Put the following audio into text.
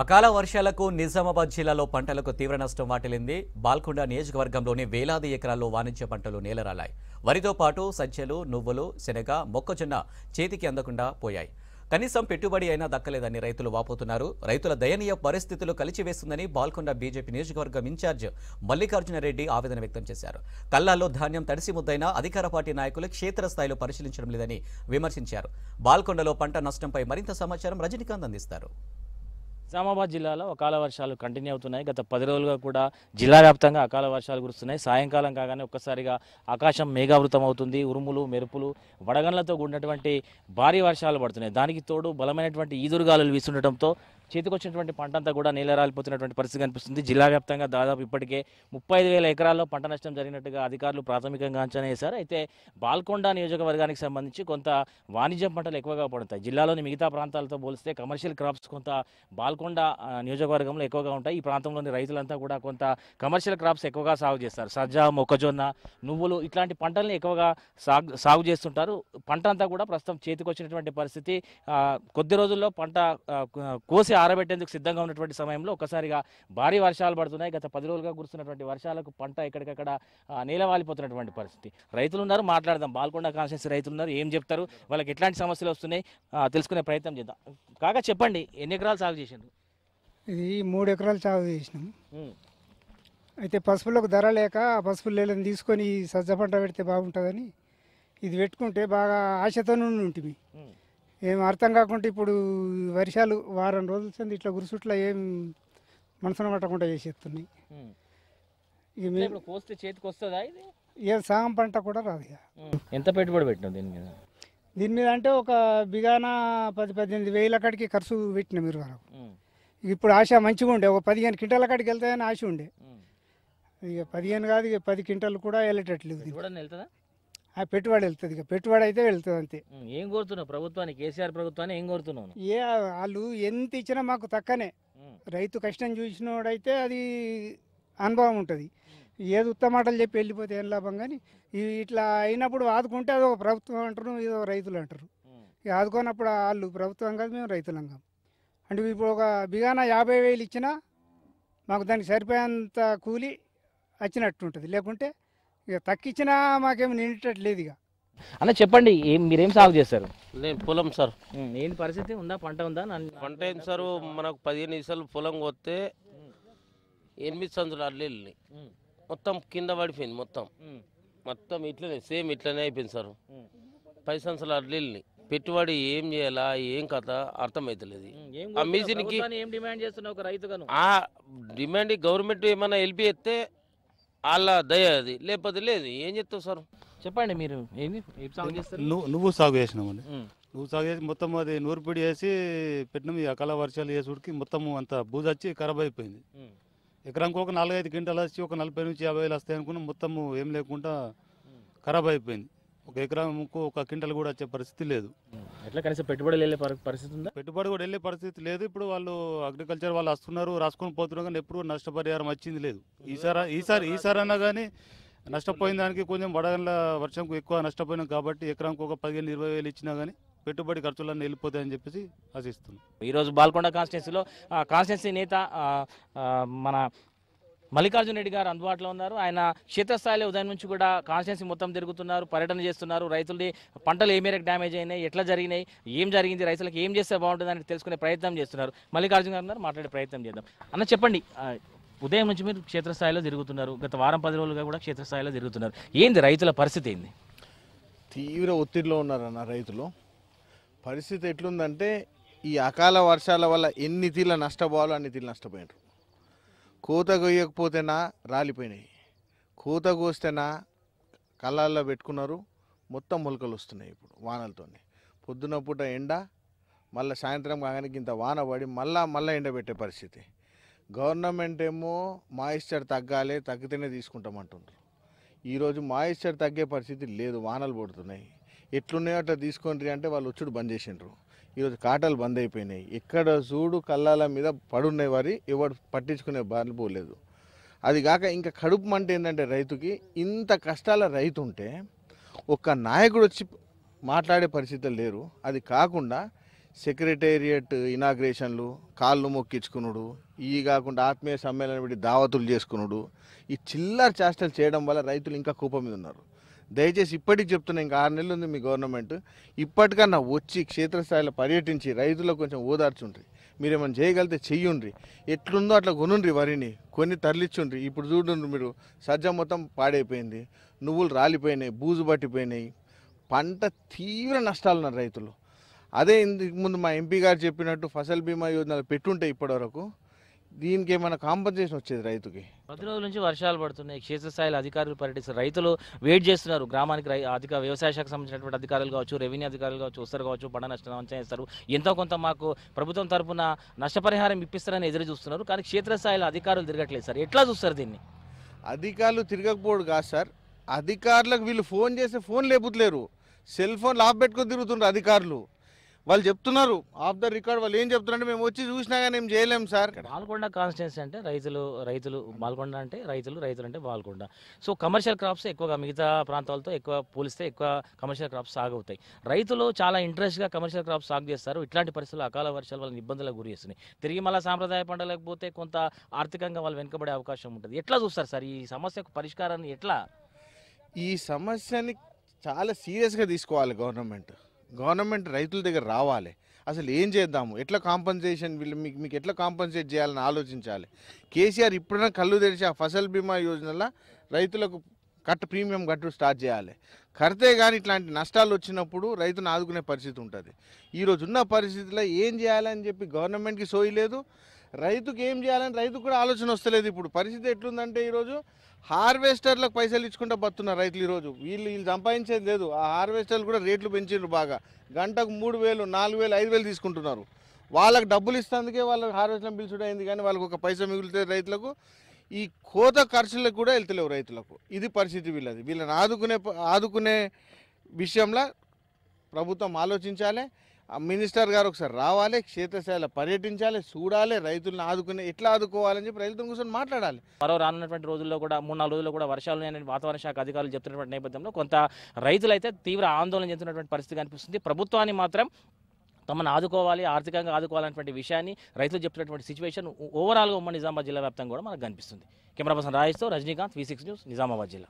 అకాల వర్షాలకు నిజామాబాద్ జిల్లాలో పంటలకు తీవ్ర నష్టం వాటిల్లింది బాల్కొండ నియోజకవర్గంలోని వేలాది ఎకరాల్లో వాణిజ్య పంటలు నేలరాలాయి వరితో పాటు సజ్జలు నువ్వులు శనగ మొక్కజొన్న చేతికి అందకుండా పోయాయి కనీసం పెట్టుబడి అయినా దక్కలేదని రైతులు వాపోతున్నారు రైతుల దయనీయ పరిస్థితులు కలిచివేస్తుందని బాల్కొండ బీజేపీ నియోజకవర్గం ఇన్ఛార్జ్ మల్లికార్జునరెడ్డి ఆవేదన వ్యక్తం చేశారు కల్లాల్లో ధాన్యం తడిసి ముద్దైనా అధికార పార్టీ నాయకులు క్షేత్రస్థాయిలో పరిశీలించడం లేదని విమర్శించారు బాల్కొండలో పంట నష్టంపై మరింత సమాచారం రజనీకాంత్ అందిస్తారు నిజామాబాద్ జిల్లాలో అకాల వర్షాలు కంటిన్యూ అవుతున్నాయి గత పది రోజులుగా కూడా జిల్లా వ్యాప్తంగా అకాల వర్షాలు కురుస్తున్నాయి సాయంకాలం కాగానే ఒక్కసారిగా ఆకాశం మేఘావృతం అవుతుంది ఉరుములు మెరుపులు వడగండ్లతో కూడినటువంటి భారీ వర్షాలు పడుతున్నాయి దానికి తోడు బలమైనటువంటి ఈదురుగాలు వీస్తుండటంతో చేతికొచ్చినటువంటి పంట అంతా కూడా నేల రాలిపోతున్నటువంటి పరిస్థితి కనిపిస్తుంది జిల్లా వ్యాప్తంగా దాదాపు ఇప్పటికే ముప్పై వేల ఎకరాల్లో పంట నష్టం జరిగినట్టుగా అధికారులు ప్రాథమికంగా అంచనా వేశారు అయితే బాల్కొండ నియోజకవర్గానికి సంబంధించి కొంత వాణిజ్య పంటలు ఎక్కువగా పడుతాయి జిల్లాలోని మిగతా ప్రాంతాలతో పోలిస్తే కమర్షియల్ క్రాప్స్ కొంత బాల్కొండ నియోజకవర్గంలో ఎక్కువగా ఉంటాయి ఈ ప్రాంతంలోని రైతులంతా కూడా కొంత కమర్షియల్ క్రాప్స్ ఎక్కువగా సాగు చేస్తారు సజ్జ మొక్కజొన్న నువ్వులు ఇట్లాంటి పంటల్ని ఎక్కువగా సాగు సాగు చేస్తుంటారు పంట అంతా కూడా ప్రస్తుతం చేతికొచ్చినటువంటి పరిస్థితి కొద్ది రోజుల్లో పంట కోసి ఆరబెట్టేందుకు సిద్ధంగా ఉన్నటువంటి సమయంలో ఒకసారిగా భారీ వర్షాలు పడుతున్నాయి గత పది రోజులుగా కురుస్తున్నటువంటి వర్షాలకు పంట ఎక్కడికక్కడ నేలవాలిపోతున్నటువంటి పరిస్థితి రైతులు ఉన్నారు మాట్లాడదాం బాల్కొండ కాన్స్టెన్సీ రైతులు ఉన్నారు ఏం చెప్తారు వాళ్ళకి ఎట్లాంటి సమస్యలు వస్తున్నాయి తెలుసుకునే ప్రయత్నం చేద్దాం కాగా చెప్పండి ఎన్ని ఎకరాలు సాగు చేసిండ్రు ఇది మూడు ఎకరాలు సాగు చేసినాం అయితే పసుపులకు ధర లేక ఆ పసుపు లేళ్ళని తీసుకొని సజ్జ పంట పెడితే బాగుంటుందని ఇది పెట్టుకుంటే బాగా ఆశతోనే ఉంటుంది ఏం అర్థం కాకుండా ఇప్పుడు వర్షాలు వారం రోజుల సంది ఇట్లా గురుసుట్ల ఏం మనసును పట్టకుండా చేసేస్తున్నాయి చేతికి వస్తుందా ఏ సాగం పంట కూడా రాదు ఇక ఎంత పెట్టుబడి పెట్టిన దీని మీద దీని మీద అంటే ఒక బిగానా పది పద్దెనిమిది వేల కాడికి ఖర్చు పెట్టిన మీరు వరకు ఇప్పుడు ఆశ మంచిగా ఉండే ఒక పదిహేను క్వింటాల కాడికి వెళ్తాయని ఆశ ఉండే ఇక పదిహేను కాదు ఇక పది క్వింటాలు కూడా వెళ్ళేటట్లేదు ఆ పెట్టుబడి వెళ్తుంది ఇక పెట్టుబడి అయితే వెళ్తుంది అంతే ఏం కోరుతున్నావు ప్రభుత్వాన్ని కేసీఆర్ ప్రభుత్వాన్ని ఏం కోరుతున్నావు ఏ వాళ్ళు ఎంత ఇచ్చినా మాకు తక్కనే రైతు కష్టం చూసినోడైతే అది అనుభవం ఉంటుంది ఏది ఉత్తమాటలు చెప్పి వెళ్ళిపోతే ఏం లాభం కానీ ఇట్లా అయినప్పుడు ఆదుకుంటే అదొక ప్రభుత్వం అంటారు ఇదో రైతులు అంటారు ఇక ఆదుకున్నప్పుడు వాళ్ళు ప్రభుత్వం కాదు మేము రైతులం కాదు అంటే ఇప్పుడు ఒక బిగానా యాభై వేలు ఇచ్చినా మాకు దానికి సరిపోయేంత కూలి వచ్చినట్టు ఉంటుంది లేకుంటే ఇక తక్కిచ్చినా మాకేమి నిండేటట్లేదు ఇక అన్న చెప్పండి మీరేం సాగు చేస్తారు నేను పొలం సార్ ఏంటి పరిస్థితి ఉందా పంట ఉందా పంట ఏం సార్ మనకు పదిహేను ఇసలు పొలం కొత్తే ఎనిమిది సంచులు అల్లెళ్ళి మొత్తం కింద పడిపోయింది మొత్తం మొత్తం ఇట్లనే సేమ్ ఇట్లనే అయిపోయింది సార్ పది సంచులు అల్లెళ్ళి పెట్టుబడి ఏం చేయాలా ఏం కథ అర్థమైతలేదు ఆ మిషన్కి డిమాండ్ గవర్నమెంట్ ఏమైనా హెల్ప్ చేస్తే అలా దయ అది లేకపోతే లేదు ఏం చెప్తావు సార్ చెప్పండి మీరు ఏంది సాగు చేస్తారు నువ్వు నువ్వు సాగు చేసినామండి నువ్వు సాగు చేసి మొత్తం అది నూర్పిడి వేసి పెట్టినాం ఈ అకాల వర్షాలు చేసుడికి మొత్తం అంత బూజ వచ్చి ఖరాబ్ అయిపోయింది ఎకరానికి ఒక నాలుగైదు గింటలు వచ్చి ఒక నలభై నుంచి యాభై వేలు వస్తాయి అనుకున్నాం మొత్తం ఏం లేకుండా ఖరాబ్ అయిపోయింది ఒక ఎకరాకు ఒక క్వింటల్ కూడా వచ్చే పరిస్థితి లేదు ఎట్లా కనీసం పెట్టుబడి వెళ్ళే పరిస్థితి ఉందా పెట్టుబడి కూడా వెళ్ళే పరిస్థితి లేదు ఇప్పుడు వాళ్ళు అగ్రికల్చర్ వాళ్ళు వస్తున్నారు రాసుకొని పోతున్నారు కానీ ఎప్పుడు నష్టపరిహారం వచ్చింది లేదు ఈసారి ఈసారి ఈసారి అన్నా కానీ నష్టపోయిన దానికి కొంచెం వడగండ్ల వర్షంకు ఎక్కువ నష్టపోయినాం కాబట్టి ఎకరానికి ఒక పదిహేను ఇరవై వేలు ఇచ్చినా కానీ పెట్టుబడి ఖర్చులన్నీ వెళ్ళిపోతాయని చెప్పేసి ఆశిస్తున్నాం ఈరోజు బాల్కొండ కాన్స్టిట్యున్సీలో కాన్స్టిట్యున్సీ నేత మన మల్లికార్జున రెడ్డి గారు అందుబాటులో ఉన్నారు ఆయన క్షేత్రస్థాయిలో ఉదయం నుంచి కూడా కాన్స్టిట్యున్సీ మొత్తం తిరుగుతున్నారు పర్యటన చేస్తున్నారు రైతులది పంటలు ఏ మేరకు డ్యామేజ్ అయినాయి ఎట్లా జరిగినాయి ఏం జరిగింది రైతులకు ఏం చేస్తే బాగుంటుంది అని తెలుసుకునే ప్రయత్నం చేస్తున్నారు మల్లికార్జున గారు మాట్లాడే ప్రయత్నం చేద్దాం అన్న చెప్పండి ఉదయం నుంచి మీరు క్షేత్రస్థాయిలో తిరుగుతున్నారు గత వారం పది రోజులుగా కూడా క్షేత్రస్థాయిలో తిరుగుతున్నారు ఏంది రైతుల పరిస్థితి ఏంది తీవ్ర ఒత్తిడిలో ఉన్నారన్న రైతులు పరిస్థితి ఎట్లుందంటే ఈ అకాల వర్షాల వల్ల ఎన్ని తీళ్ళ నష్టపోవాలో అన్ని తీళ్ళు నష్టపోయారు కూత కొయ్యకపోతేనా రాలిపోయినాయి కూత కోస్తేనా కళ్ళల్లో పెట్టుకున్నారు మొత్తం మొలకలు వస్తున్నాయి ఇప్పుడు వానలతోనే పొద్దున పూట ఎండ మళ్ళీ సాయంత్రం కాగానే ఇంత వాన పడి మళ్ళా మళ్ళీ ఎండబెట్టే పరిస్థితి గవర్నమెంట్ ఏమో మాయిశ్చర్ తగ్గాలి తగ్గితేనే తీసుకుంటామంటున్నారు ఈరోజు మాయిశ్చర్ తగ్గే పరిస్థితి లేదు వానలు పడుతున్నాయి ఎట్లున్నాయో అట్లా తీసుకోండి అంటే వాళ్ళు వచ్చుడు బంద్ చేసిండ్రు ఈరోజు కాటలు బంద్ అయిపోయినాయి ఎక్కడ చూడు కళ్ళాల మీద పడున్నాయి వారి ఎవడు పట్టించుకునే బాధలు పోలేదు అది కాక ఇంకా కడుపు మంట ఏంటంటే రైతుకి ఇంత కష్టాల రైతు ఉంటే ఒక్క నాయకుడు వచ్చి మాట్లాడే పరిస్థితులు లేరు అది కాకుండా సెక్రటేరియట్ ఇనాగ్రేషన్లు కాళ్ళు మొక్కించుకునుడు ఈ కాకుండా ఆత్మీయ సమ్మేళనం పెట్టి దావతులు చేసుకునుడు ఈ చిల్లర చేష్టలు చేయడం వల్ల రైతులు ఇంకా కూపం మీద ఉన్నారు దయచేసి ఇప్పటికి చెప్తున్నా ఇంకా ఆరు నెలలు ఉంది మీ గవర్నమెంట్ ఇప్పటికన్నా వచ్చి క్షేత్రస్థాయిలో పర్యటించి రైతులకు కొంచెం ఓదార్చుండ్రి మీరేమైనా చేయగలిగితే చెయ్యుండ్రి ఎట్లుందో అట్లా కొనుండ్రి వరిని కొన్ని తరలిచ్చుండ్రి ఇప్పుడు చూడండి మీరు సజ్జ మొత్తం పాడైపోయింది నువ్వులు రాలిపోయినాయి బూజు పట్టిపోయినాయి పంట తీవ్ర నష్టాలు ఉన్నారు రైతులు అదే ఇంతకుముందు ముందు మా ఎంపీ గారు చెప్పినట్టు ఫసల్ బీమా యోజనలు పెట్టుంటే ఇప్పటివరకు దీనికి ఏమైనా కాంపన్సేషన్ వచ్చేది రైతుకి పది రోజుల నుంచి వర్షాలు పడుతున్నాయి క్షేత్రస్థాయిలో అధికారులు పర్యటిస్తారు రైతులు వెయిట్ చేస్తున్నారు గ్రామానికి అధిక వ్యవసాయ శాఖ సంబంధించినటువంటి అధికారులు కావచ్చు రెవెన్యూ అధికారులు కావచ్చు వస్తారు కావచ్చు పంట నష్టం అంచనా ఎంతో కొంత మాకు ప్రభుత్వం తరఫున నష్టపరిహారం ఇప్పిస్తారని ఎదురు చూస్తున్నారు కానీ క్షేత్రస్థాయిలో అధికారులు తిరగట్లేదు సార్ ఎట్లా చూస్తారు దీన్ని అధికారులు తిరగకపోడు కాదు సార్ అధికారులకు వీళ్ళు ఫోన్ చేస్తే ఫోన్ లేపుతలేరు సెల్ ఫోన్ లాభ పెట్టుకుని తిరుగుతున్నారు అధికారులు వాళ్ళు చెప్తున్నారు ఆఫ్ ద రికార్డ్ వాళ్ళు ఏం చెప్తున్నారంటే మేము వచ్చి చూసినా కానీ మేము చేయలేము సార్ మాల్కొండ కాన్స్టిట్యున్సీ అంటే రైతులు రైతులు మాల్కొండ అంటే రైతులు రైతులు అంటే మాల్కొండ సో కమర్షియల్ క్రాప్స్ ఎక్కువగా మిగతా ప్రాంతాలతో ఎక్కువ పోలిస్తే ఎక్కువ కమర్షియల్ క్రాప్స్ సాగు అవుతాయి రైతులు చాలా ఇంట్రెస్ట్గా కమర్షియల్ క్రాప్స్ సాగు చేస్తారు ఇట్లాంటి పరిస్థితులు అకాల వర్షాలు వాళ్ళని ఇబ్బందులకు గురి చేస్తున్నాయి తిరిగి మళ్ళీ సాంప్రదాయ పండలేకపోతే కొంత ఆర్థికంగా వాళ్ళు వెనుకబడే అవకాశం ఉంటుంది ఎట్లా చూస్తారు సార్ ఈ సమస్యకు పరిష్కారాన్ని ఎట్లా ఈ సమస్యని చాలా సీరియస్గా తీసుకోవాలి గవర్నమెంట్ గవర్నమెంట్ రైతుల దగ్గర రావాలి అసలు ఏం చేద్దాము ఎట్లా కాంపన్సేషన్ వీళ్ళు మీకు మీకు ఎట్లా కాంపన్సేట్ చేయాలని ఆలోచించాలి కేసీఆర్ ఇప్పుడైనా కళ్ళు తెరిచి ఆ ఫసల్ బీమా యోజనలో రైతులకు కట్ట ప్రీమియం కట్టు స్టార్ట్ చేయాలి కడితే కానీ ఇట్లాంటి నష్టాలు వచ్చినప్పుడు రైతును ఆదుకునే పరిస్థితి ఉంటుంది ఈరోజు ఉన్న పరిస్థితిలో ఏం చేయాలని చెప్పి గవర్నమెంట్కి సోయి లేదు రైతుకు ఏం చేయాలని రైతుకు కూడా ఆలోచన వస్తలేదు ఇప్పుడు పరిస్థితి ఎట్లుందంటే ఈరోజు హార్వెస్టర్లకు పైసలు ఇచ్చుకుంటే బతున్నారు రైతులు ఈరోజు వీళ్ళు వీళ్ళు సంపాదించేది లేదు ఆ హార్వెస్టర్లు కూడా రేట్లు పెంచారు బాగా గంటకు మూడు వేలు నాలుగు వేలు ఐదు వేలు తీసుకుంటున్నారు వాళ్ళకి డబ్బులు ఇస్తేందుకే వాళ్ళకి హార్వెస్టర్ పిలిచడం అయింది కానీ వాళ్ళకి ఒక పైసా మిగులుతుంది రైతులకు ఈ కోత ఖర్చులకు కూడా వెళ్తలేవు రైతులకు ఇది పరిస్థితి వీళ్ళది వీళ్ళని ఆదుకునే ఆదుకునే విషయంలో ప్రభుత్వం ఆలోచించాలి మినిస్టర్ గారు ఒకసారి రావాలి క్షేత్రశాల పర్యటించాలి చూడాలి రైతులను ఆదుకునే ఎట్లా ఆదుకోవాలని చెప్పి రైతులతో కూర్చొని మాట్లాడాలి మరో రానున్నటువంటి రోజుల్లో కూడా మూడు నాలుగు రోజుల్లో కూడా వర్షాలు వాతావరణ శాఖ అధికారులు చెప్తున్నటువంటి నేపథ్యంలో కొంత రైతులైతే తీవ్ర ఆందోళన చెందుతున్నటువంటి పరిస్థితి కనిపిస్తుంది ప్రభుత్వాన్ని మాత్రం తమను ఆదుకోవాలి ఆర్థికంగా ఆదుకోవాలనేటువంటి విషయాన్ని రైతులు చెప్తున్నటువంటి సిచ్యువేషన్ ఓవరాల్గా ఉమ్మడి నిజామాబాద్ జిల్లా వ్యాప్తంగా కూడా మనకు కనిపిస్తుంది కెమెరా పర్సన్ రాయిస్తో Rajinikanth V six news Nizamabad జిల్లా